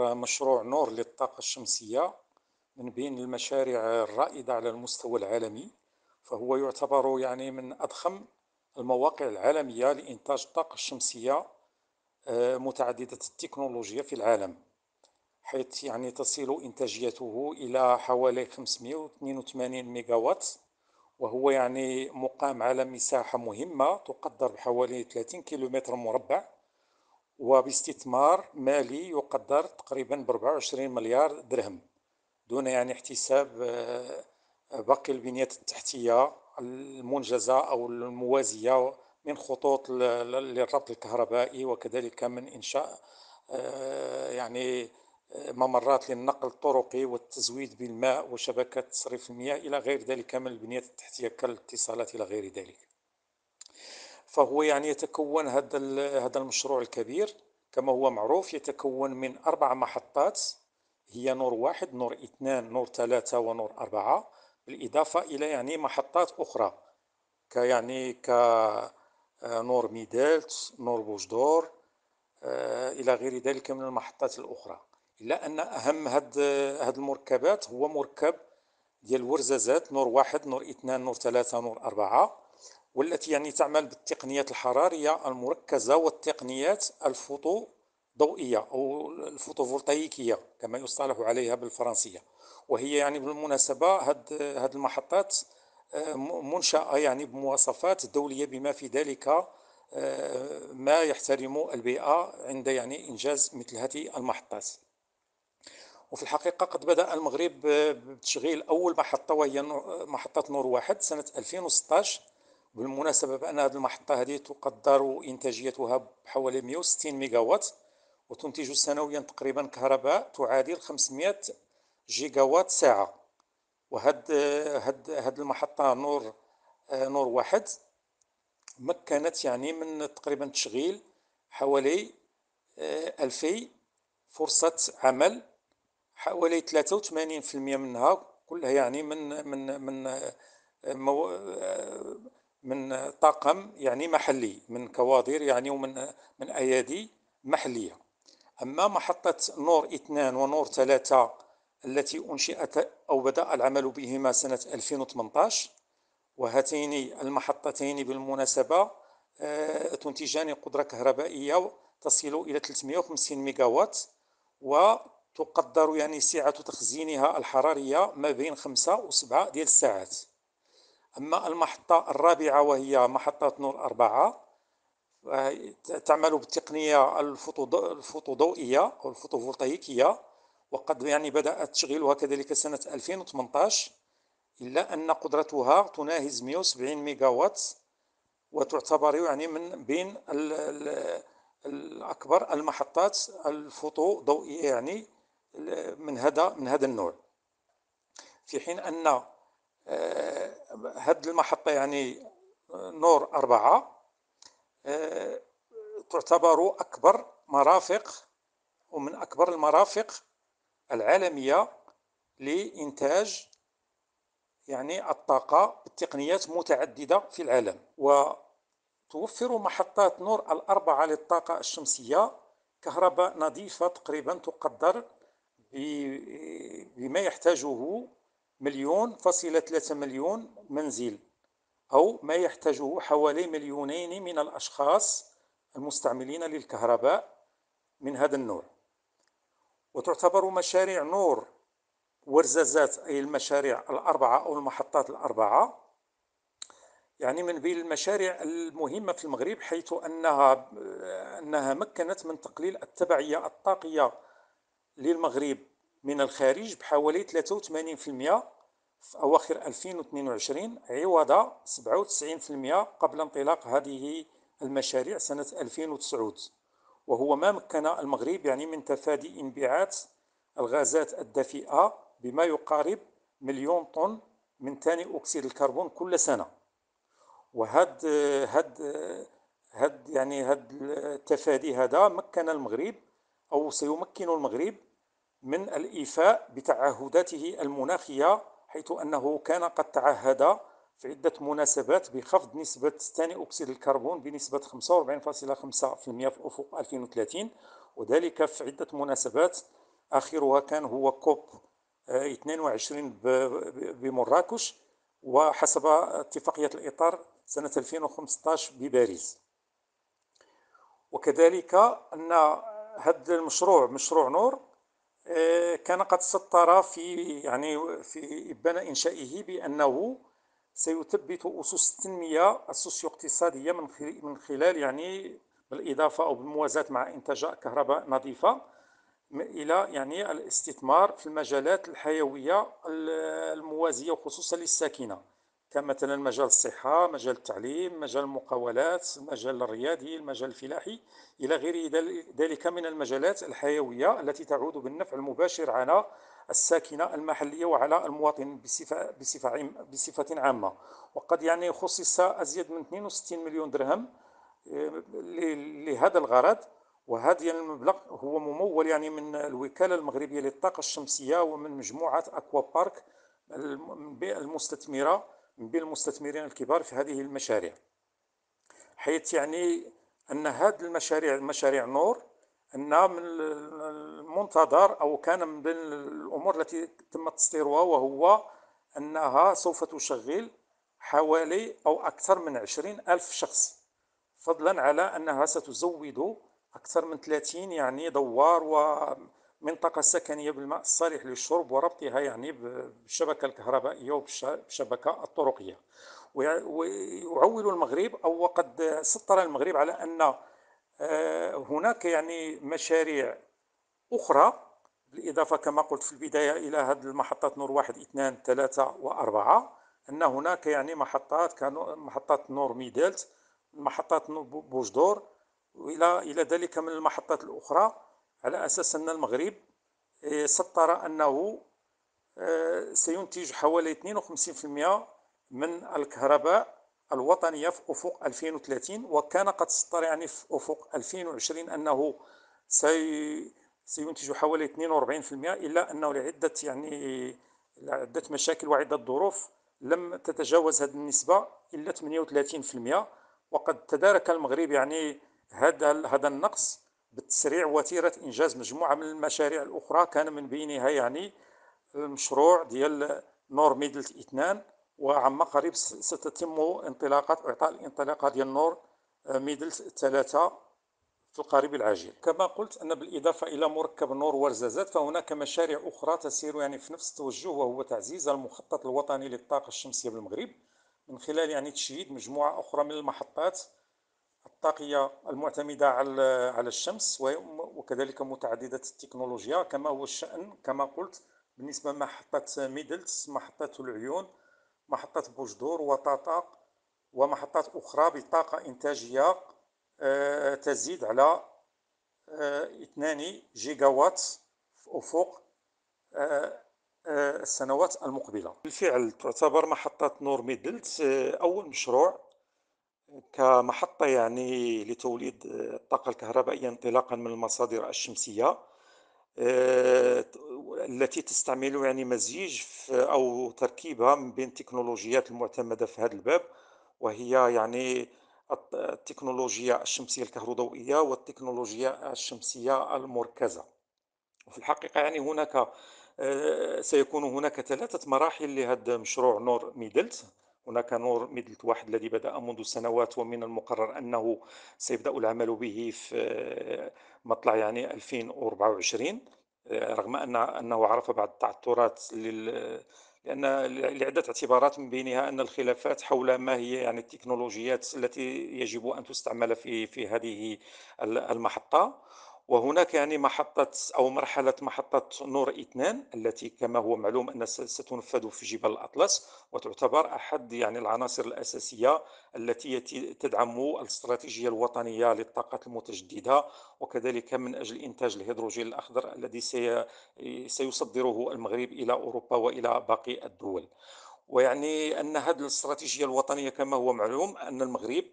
مشروع نور للطاقة الشمسية من بين المشاريع الرائدة على المستوى العالمي فهو يعتبر يعني من أضخم المواقع العالمية لإنتاج الطاقة الشمسية آه، متعددة التكنولوجيا في العالم حيث يعني تصل إنتاجيته إلى حوالي 582 ميجاوات وهو يعني مقام على مساحة مهمة تقدر بحوالي 30 كيلومتر مربع وباستثمار مالي يقدر تقريبا ب 24 مليار درهم دون يعني احتساب آه، باقي البنية التحتية المنجزة أو الموازية من خطوط للربط الكهربائي وكذلك من إنشاء آه، يعني آه، ممرات للنقل الطرقي والتزويد بالماء وشبكة تصريف المياه إلى غير ذلك من البنية التحتية كالاتصالات إلى غير ذلك فهو يعني يتكون هذا هذا المشروع الكبير كما هو معروف يتكون من أربع محطات هي نور واحد نور اثنان نور ثلاثة ونور أربعة بالإضافة إلى يعني محطات أخرى كيعني ك يعني آه، نور ميدالت نور بوجدور آه، إلى غير ذلك من المحطات الأخرى إلا أن أهم هاد هاد المركبات هو مركب ديال ورزازات نور واحد نور اثنان نور ثلاثة نور أربعة والتي يعني تعمل بالتقنيات الحرارية المركزة والتقنيات الفوتو ضوئية أو الفوتوفولتايكية كما يصطلح عليها بالفرنسية وهي يعني بالمناسبة هاد, هاد المحطات آه، منشأة يعني بمواصفات دولية بما في ذلك آه، ما يحترم البيئة عند يعني إنجاز مثل هذه المحطات وفي الحقيقة قد بدأ المغرب بتشغيل أول محطة وهي محطة نور واحد سنة 2016 بالمناسبة بأن هذه المحطة هذه تقدر إنتاجيتها بحوالي 160 ميجاوات وتنتج سنويا تقريبا كهرباء تعادل 500 جيجاوات ساعة وهاد هاد هاد المحطة نور نور واحد مكنت يعني من تقريبا تشغيل حوالي 2000 آه، فرصة عمل حوالي 83% منها كلها يعني من من من آه، طاقم يعني محلي من كوادر يعني ومن من أيادي محلية أما محطة نور اثنان ونور ثلاثة التي أنشئت أو بدأ العمل بهما سنة 2018 وهاتين المحطتين بالمناسبة آه، تنتجان قدرة كهربائية تصل إلى 350 ميجاوات وتقدر يعني سعة تخزينها الحرارية ما بين 5 و 7 ديال الساعات أما المحطة الرابعة وهي محطة نور أربعة تعمل بالتقنية الفوتوضوئية أو الفوتوفولتايكية وقد يعني بدأت تشغيلها كذلك سنة 2018 إلا أن قدرتها تناهز 170 ميجا وات وتعتبر يعني من بين الأكبر المحطات الفوتوضوئية يعني من هذا من هذا النوع في حين أن هاد آه، المحطة يعني آه، نور أربعة آه، تعتبر أكبر مرافق ومن أكبر المرافق العالمية لإنتاج يعني الطاقة بتقنيات متعددة في العالم وتوفر محطات نور الأربعة للطاقة الشمسية كهرباء نظيفة تقريبا تقدر بما يحتاجه مليون فاصلة ثلاثة مليون منزل أو ما يحتاجه حوالي مليونين من الأشخاص المستعملين للكهرباء من هذا النوع وتعتبر مشاريع نور ورزازات أي المشاريع الأربعة أو المحطات الأربعة يعني من بين المشاريع المهمة في المغرب حيث أنها أنها مكنت من تقليل التبعية الطاقية للمغرب من الخارج بحوالي 83% في أواخر 2022 عوض 97% قبل انطلاق هذه المشاريع سنة 2009 وهو ما مكن المغرب يعني من تفادي انبعاث الغازات الدفيئة بما يقارب مليون طن من ثاني أكسيد الكربون كل سنة وهاد هاد هاد يعني هاد التفادي هذا مكن المغرب أو سيمكن المغرب من الإيفاء بتعهداته المناخية حيث أنه كان قد تعهد في عدة مناسبات بخفض نسبة ثاني أكسيد الكربون بنسبة 45.5% في أفق 2030 وذلك في عدة مناسبات آخرها كان هو كوب 22 بمراكش وحسب اتفاقية الإطار سنة 2015 بباريس وكذلك أن هذا المشروع مشروع نور آه، كان قد سطر في يعني في ابان انشائه بانه سيثبت اسس التنميه السوسيو-اقتصاديه من من خلال يعني بالاضافه او بالموازاه مع انتاج كهرباء نظيفه الى يعني الاستثمار في المجالات الحيويه الموازيه وخصوصا للساكنه كمثلا مجال الصحة مجال التعليم مجال المقاولات المجال الريادي المجال الفلاحي إلى غير ذلك من المجالات الحيوية التي تعود بالنفع المباشر على الساكنة المحلية وعلى المواطن بصفة, بصفة, بصفة عامة وقد يعني خصص أزيد من 62 مليون درهم آه، لهذا الغرض وهذا المبلغ هو ممول يعني من الوكالة المغربية للطاقة الشمسية ومن مجموعة أكوا بارك المستثمرة بالمستثمرين الكبار في هذه المشاريع حيث يعني أن هذه المشاريع مشاريع نور ان من المنتظر أو كان من بين الأمور التي تم تصديرها وهو أنها سوف تشغل حوالي أو أكثر من عشرين ألف شخص فضلا على أنها ستزود أكثر من 30 يعني دوار و منطقة سكنية بالماء الصالح للشرب وربطها يعني بالشبكة الكهربائية وبالشبكة الطرقية ويعول المغرب أو وقد سطر المغرب على أن آه، هناك يعني مشاريع أخرى بالإضافة كما قلت في البداية إلى هذه المحطات نور واحد اثنان ثلاثة وأربعة أن هناك يعني محطات كانوا محطات نور ميدلت محطات نور بوجدور وإلى إلى ذلك من المحطات الأخرى على أساس أن المغرب آه، سطر أنه آه، سينتج حوالي 52% من الكهرباء الوطنية في أفق 2030 وكان قد سطر يعني في أفق 2020 أنه سي سينتج حوالي 42% إلا أنه لعدة يعني لعدة مشاكل وعدة ظروف لم تتجاوز هذه النسبة إلا 38% وقد تدارك المغرب يعني هذا هذا النقص بالتسريع وتيرة إنجاز مجموعة من المشاريع الأخرى كان من بينها يعني المشروع آه، ديال نور ميدلت اثنان وعما قريب ستتم انطلاقة إعطاء الانطلاقة ديال نور آه، ميدلت ثلاثة في القريب العاجل كما قلت أن بالإضافة إلى مركب نور ورزازات فهناك مشاريع أخرى تسير يعني في نفس التوجه وهو تعزيز المخطط الوطني للطاقة الشمسية بالمغرب من خلال يعني تشييد مجموعة أخرى من المحطات الطاقية المعتمدة على على الشمس وكذلك متعددة التكنولوجيا كما هو الشأن كما قلت بالنسبة لمحطه ميدلتس محطة العيون محطة بوجدور وطاطا ومحطات أخرى بطاقة إنتاجية آه، تزيد على 2 آه، جيجاوات في افق آه، السنوات المقبلة بالفعل تعتبر محطة نور ميدلت أول مشروع كمحطة يعني لتوليد الطاقة الكهربائية انطلاقا من المصادر الشمسية آه، التي تستعمل يعني مزيج أو تركيبة من بين التكنولوجيات المعتمدة في هذا الباب وهي يعني التكنولوجيا الشمسية الكهروضوئية والتكنولوجيا الشمسية المركزة وفي الحقيقة يعني هناك آه، سيكون هناك ثلاثة مراحل لهذا مشروع نور ميدلت هناك نور ميدل واحد الذي بدأ منذ سنوات ومن المقرر أنه سيبدأ العمل به في مطلع يعني 2024 رغم أن أنه عرف بعض التعثرات لل لأن لعدة اعتبارات من بينها أن الخلافات حول ما هي يعني التكنولوجيات التي يجب أن تستعمل في في هذه المحطة وهناك يعني محطة أو مرحلة محطة نور اثنان التي كما هو معلوم أن ستنفذ في جبال الأطلس وتعتبر أحد يعني العناصر الأساسية التي تدعم الاستراتيجية الوطنية للطاقة المتجددة وكذلك من أجل إنتاج الهيدروجين الأخضر الذي سيصدره المغرب إلى أوروبا وإلى باقي الدول ويعني أن هذه الاستراتيجية الوطنية كما هو معلوم أن المغرب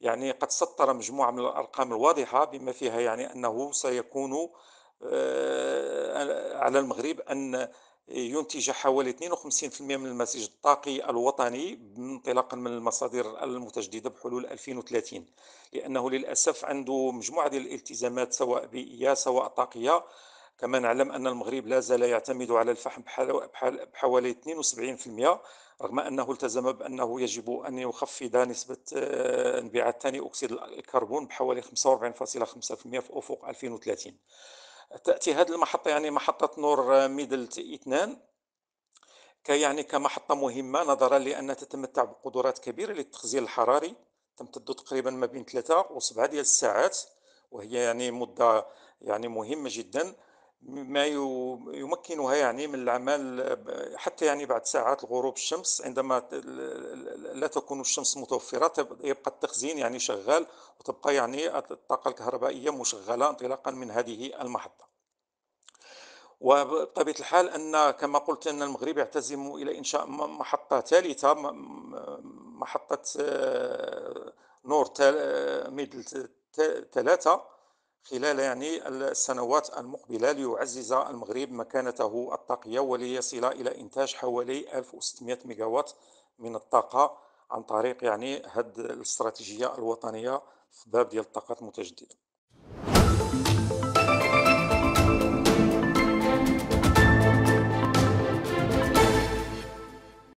يعني قد سطر مجموعة من الأرقام الواضحة بما فيها يعني أنه سيكون آه، على المغرب أن ينتج حوالي 52% من المسيج الطاقي الوطني انطلاقا من المصادر المتجدده بحلول 2030 لانه للاسف عنده مجموعه ديال الالتزامات سواء بيئيه سواء طاقيه كما نعلم أن المغرب لا زال يعتمد على الفحم بحوالي 72% رغم أنه التزم بأنه يجب أن يخفض نسبة آه، انبعاث ثاني أكسيد الكربون بحوالي 45.5% في أفق 2030 تأتي هذه المحطة يعني محطة نور آه، ميدلت اثنان كيعني كمحطة مهمة نظرا لأن تتمتع بقدرات كبيرة للتخزين الحراري تمتد تقريبا ما بين 3 و 7 ديال الساعات وهي يعني مدة يعني مهمة جدا ما يمكنها يعني من العمل حتى يعني بعد ساعات غروب الشمس عندما لا تكون الشمس متوفرة يبقى التخزين يعني شغال وتبقى يعني الطاقة الكهربائية مشغلة انطلاقا من هذه المحطة وبطبيعة الحال أن كما قلت أن المغرب يعتزم إلى إنشاء محطة ثالثة محطة آه، نور آه، ميدل ثلاثة خلال يعني السنوات المقبلة ليعزز المغرب مكانته الطاقية وليصل إلى إنتاج حوالي 1600 ميجاوات من الطاقة عن طريق يعني هذه الاستراتيجية الوطنية في باب ديال الطاقات المتجددة